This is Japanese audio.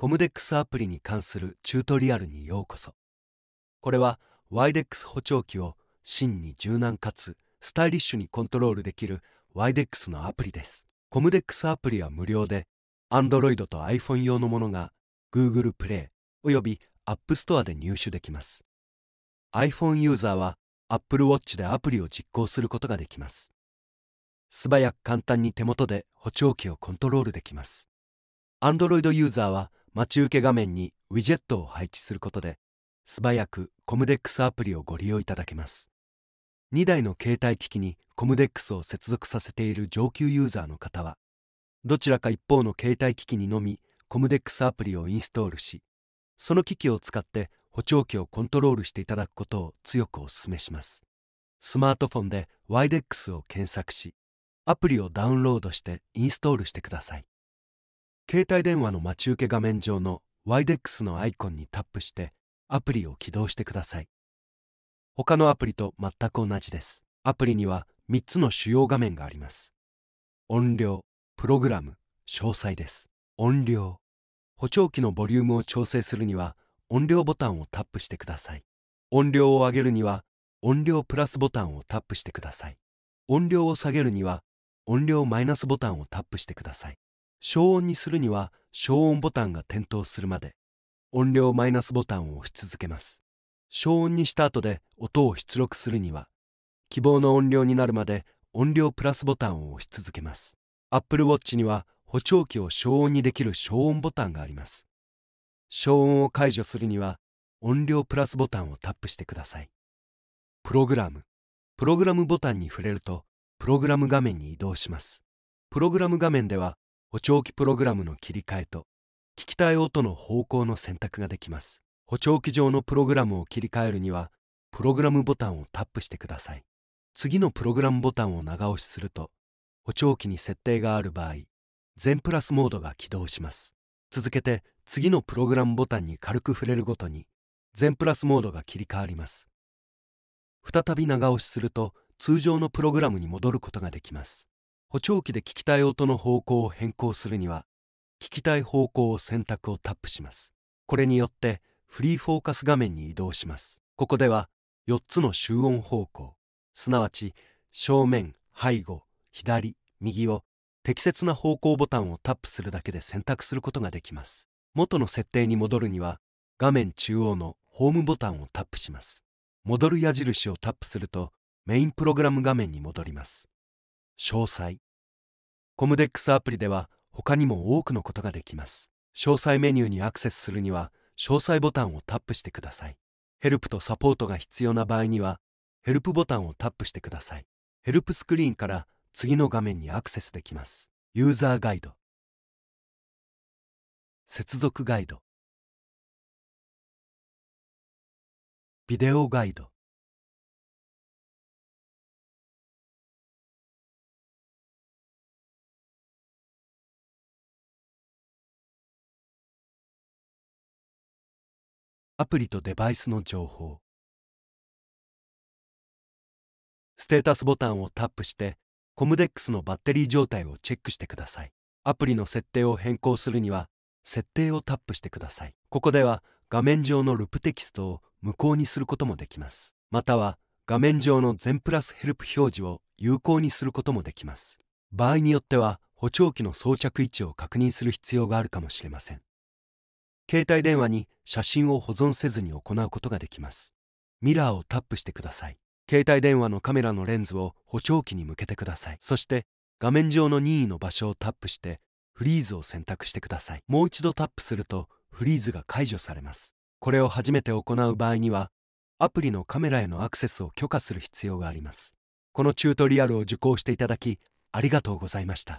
コムデックスアプリに関するチュートリアルにようこそ。これは YDEX 補聴器を真に柔軟かつスタイリッシュにコントロールできる YDEX のアプリです。コムデックスアプリは無料で、Android と iPhone 用のものが Google Play および App Store で入手できます。iPhone ユーザーは Apple Watch でアプリを実行することができます。素早く簡単に手元で補聴器をコントロールできます。Android ユーザーは待ち受け画面にウィジェットを配置することで素早くコムデックスアプリをご利用いただけます2台の携帯機器にコムデックスを接続させている上級ユーザーの方はどちらか一方の携帯機器にのみコムデックスアプリをインストールしその機器を使って補聴器をコントロールしていただくことを強くお勧めしますスマートフォンで YDEX を検索しアプリをダウンロードしてインストールしてください携帯電話の待ち受け画面上の YDEX のアイコンにタップしてアプリを起動してください他のアプリと全く同じですアプリには3つの主要画面があります音量プログラム詳細です音量補聴器のボリュームを調整するには音量ボタンをタップしてください音量を上げるには音量プラスボタンをタップしてください音量を下げるには音量マイナスボタンをタップしてください消音にするには消音ボタンが点灯するまで音量マイナスボタンを押し続けます消音にした後で音を出力するには希望の音量になるまで音量プラスボタンを押し続けます Apple Watch には補聴器を消音にできる消音ボタンがあります消音を解除するには音量プラスボタンをタップしてくださいプログラムプログラムボタンに触れるとプログラム画面に移動しますプログラム画面では補聴器プログラムの切り替えと聞きたい音の方向の選択ができます補聴器上のプログラムを切り替えるにはプログラムボタンをタップしてください次のプログラムボタンを長押しすると補聴器に設定がある場合全プラスモードが起動します続けて次のプログラムボタンに軽く触れるごとに全プラスモードが切り替わります再び長押しすると通常のプログラムに戻ることができます補聴器で聞きたい音の方向を変更するには聞きたい方向を選択をタップしますこれによってフリーフォーカス画面に移動しますここでは4つの集音方向すなわち正面背後左右を適切な方向ボタンをタップするだけで選択することができます元の設定に戻るには画面中央のホームボタンをタップします戻る矢印をタップするとメインプログラム画面に戻ります詳細コムデックスアプリでは他にも多くのことができます詳細メニューにアクセスするには詳細ボタンをタップしてくださいヘルプとサポートが必要な場合にはヘルプボタンをタップしてくださいヘルプスクリーンから次の画面にアクセスできますユーザーガイド接続ガイドビデオガイドアプリとデバイスの情報ステータスボタンをタップしてコムデックスのバッテリー状態をチェックしてくださいアプリの設定を変更するには設定をタップしてくださいここでは画面上のループテキストを無効にすることもできますまたは画面上の全プラスヘルプ表示を有効にすることもできます場合によっては補聴器の装着位置を確認する必要があるかもしれません携帯電話に写真を保存せずに行うことができますミラーをタップしてください携帯電話のカメラのレンズを補聴器に向けてくださいそして画面上の任意の場所をタップしてフリーズを選択してくださいもう一度タップするとフリーズが解除されますこれを初めて行う場合にはアプリのカメラへのアクセスを許可する必要がありますこのチュートリアルを受講していただきありがとうございました